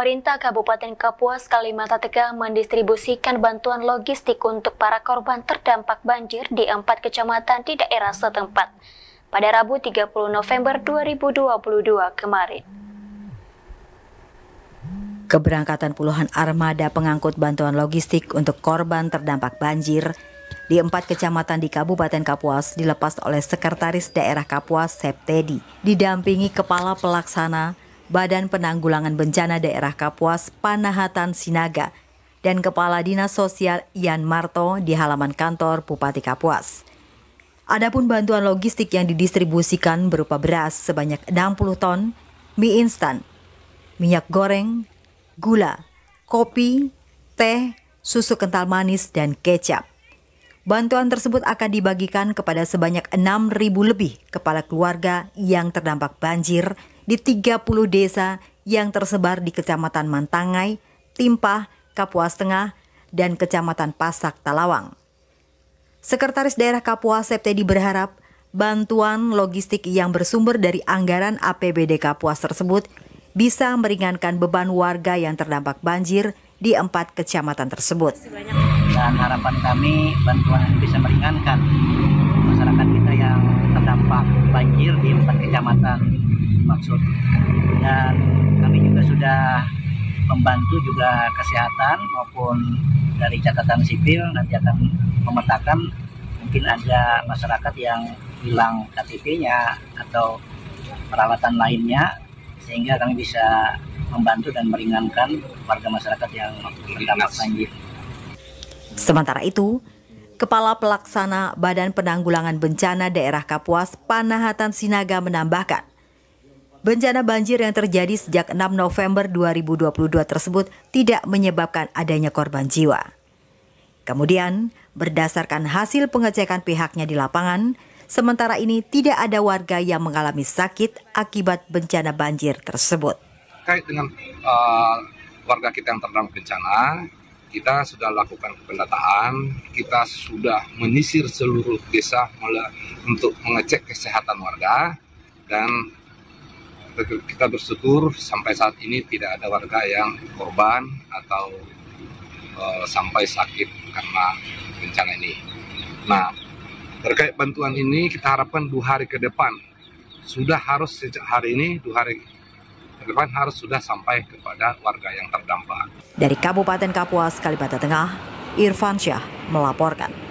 pemerintah Kabupaten Kapuas, Kalimantan Tengah mendistribusikan bantuan logistik untuk para korban terdampak banjir di empat kecamatan di daerah setempat pada Rabu 30 November 2022 kemarin. Keberangkatan puluhan armada pengangkut bantuan logistik untuk korban terdampak banjir di empat kecamatan di Kabupaten Kapuas dilepas oleh Sekretaris Daerah Kapuas Septedi, didampingi Kepala Pelaksana Badan Penanggulangan Bencana Daerah Kapuas Panahatan Sinaga dan Kepala Dinas Sosial Ian Marto di halaman kantor Bupati Kapuas. Adapun bantuan logistik yang didistribusikan berupa beras sebanyak 60 ton, mie instan, minyak goreng, gula, kopi, teh, susu kental manis, dan kecap. Bantuan tersebut akan dibagikan kepada sebanyak 6.000 lebih kepala keluarga yang terdampak banjir di 30 desa yang tersebar di Kecamatan Mantangai, Timpah, Kapuas Tengah, dan Kecamatan Pasak Talawang. Sekretaris Daerah Kapuas Septedi berharap bantuan logistik yang bersumber dari anggaran APBD Kapuas tersebut bisa meringankan beban warga yang terdampak banjir di empat kecamatan tersebut. Dan harapan kami bantuan ini bisa meringankan masyarakat kita yang terdampak banjir di empat kecamatan maksud dan kami juga sudah membantu juga kesehatan maupun dari catatan sipil nanti akan memetakan mungkin ada masyarakat yang hilang KTP-nya atau peralatan lainnya sehingga kami bisa membantu dan meringankan warga masyarakat yang terdampak banjir. Sementara itu, Kepala Pelaksana Badan Penanggulangan Bencana Daerah Kapuas Panahatan Sinaga menambahkan, Bencana banjir yang terjadi sejak 6 November 2022 tersebut tidak menyebabkan adanya korban jiwa. Kemudian, berdasarkan hasil pengecekan pihaknya di lapangan, sementara ini tidak ada warga yang mengalami sakit akibat bencana banjir tersebut. Kait dengan uh, warga kita yang terdampak bencana, kita sudah lakukan pendataan, kita sudah menyisir seluruh desa untuk mengecek kesehatan warga, dan kita bersyukur sampai saat ini tidak ada warga yang korban atau uh, sampai sakit karena bencana ini. Nah, terkait bantuan ini kita harapkan dua hari ke depan sudah harus sejak hari ini dua hari ke depan harus sudah sampai kepada warga yang terdampak. Dari Kabupaten Kapuas, Kalimantan Tengah, Irfan Syah melaporkan.